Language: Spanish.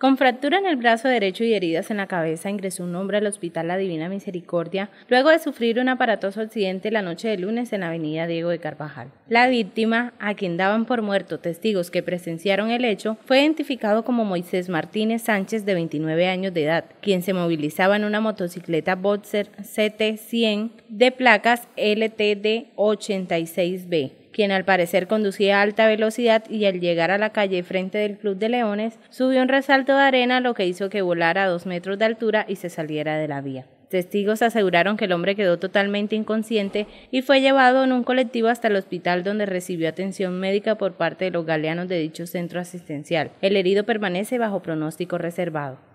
Con fractura en el brazo derecho y heridas en la cabeza, ingresó un hombre al Hospital La Divina Misericordia luego de sufrir un aparatoso accidente la noche de lunes en la avenida Diego de Carvajal. La víctima, a quien daban por muerto testigos que presenciaron el hecho, fue identificado como Moisés Martínez Sánchez, de 29 años de edad, quien se movilizaba en una motocicleta Boxer CT100 de placas LTD 86B quien al parecer conducía a alta velocidad y al llegar a la calle frente del Club de Leones subió un resalto de arena lo que hizo que volara a dos metros de altura y se saliera de la vía. Testigos aseguraron que el hombre quedó totalmente inconsciente y fue llevado en un colectivo hasta el hospital donde recibió atención médica por parte de los galeanos de dicho centro asistencial. El herido permanece bajo pronóstico reservado.